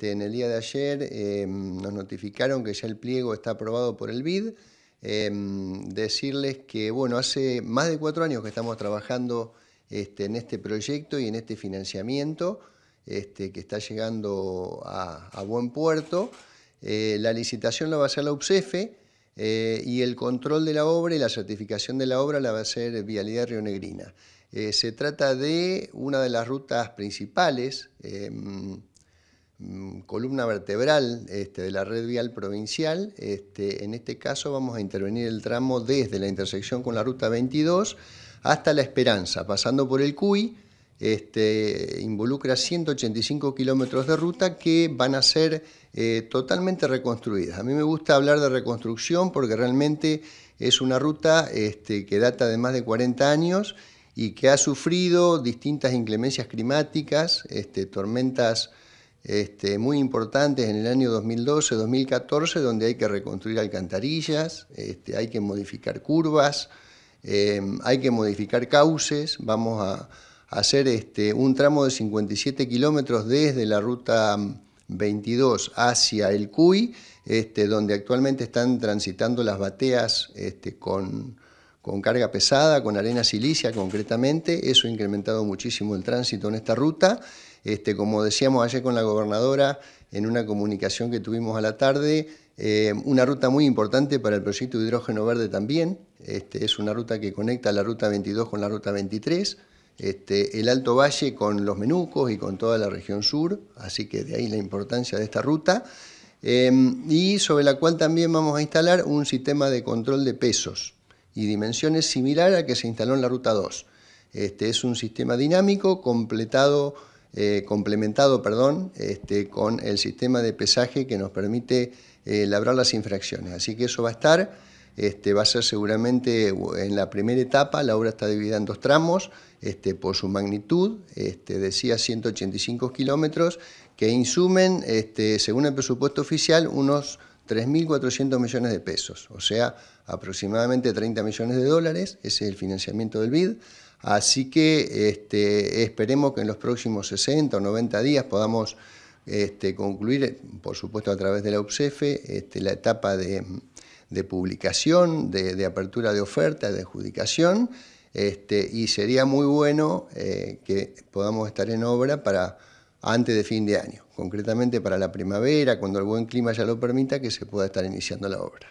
Este, en el día de ayer em, nos notificaron que ya el pliego está aprobado por el BID. Em, decirles que, bueno, hace más de cuatro años que estamos trabajando este, en este proyecto y en este financiamiento este, que está llegando a, buen puerto. Eh, la licitación la va a hacer la UPSEFE eh, y el control de la obra y la certificación de la obra la va a hacer Vialidad Rionegrina. Eh, se trata de una de las rutas principales em, Mm, columna vertebral este, de la red vial provincial. Este, en este caso vamos a intervenir el tramo desde la intersección con la ruta 22 hasta La Esperanza, pasando por el CUI. Este, involucra 185 kilómetros de ruta que van a ser eh, totalmente reconstruidas. A mí me gusta hablar de reconstrucción porque realmente es una ruta este, que data de más de 40 años y que ha sufrido distintas inclemencias climáticas, tormentas este, muy importantes en el año 2012-2014, donde hay que reconstruir alcantarillas, este, hay que modificar curvas, em, hay que modificar cauces, vamos a, hacer este, un tramo de 57 kilómetros desde la ruta 22 mm, hacia el CUI, este, donde actualmente están transitando las bateas con con carga pesada, con arena silicia concretamente. Eso ha incrementado muchísimo el tránsito en esta ruta. Este, como decíamos ayer con la gobernadora en una comunicación que tuvimos a la tarde, eh, una ruta muy importante para el proyecto de hidrógeno verde también. Este, es una ruta que conecta la ruta 22 con la ruta 23. Este, el Alto Valle con los Menucos y con toda la región sur, así que de ahí la importancia de esta ruta, em, y sobre la cual también vamos a instalar un sistema de control de pesos, y dimensiones similar a que se instaló en la Ruta 2. Este, es un sistema dinámico completado, eh, complementado perdón, este, con el sistema de pesaje que nos permite eh, labrar las infracciones. Así que eso va a estar, este, va a ser seguramente en la primera etapa, la obra está dividida en dos tramos este, por su magnitud, este, decía 185 kilómetros, que insumen, este, según el presupuesto oficial, unos 3.400 millones de pesos, o sea, aproximadamente 30 millones de dólares, ese es el financiamiento del BID. Así que este, esperemos que en los próximos 60 o 90 días podamos este, concluir, por supuesto a través de la UPSEFE, este, la etapa de, publicación, de, apertura de oferta, de adjudicación, y sería muy bueno eh, que podamos estar en obra para antes de fin de año, concretamente para la primavera, cuando el buen clima ya lo permita, que se pueda estar iniciando la obra.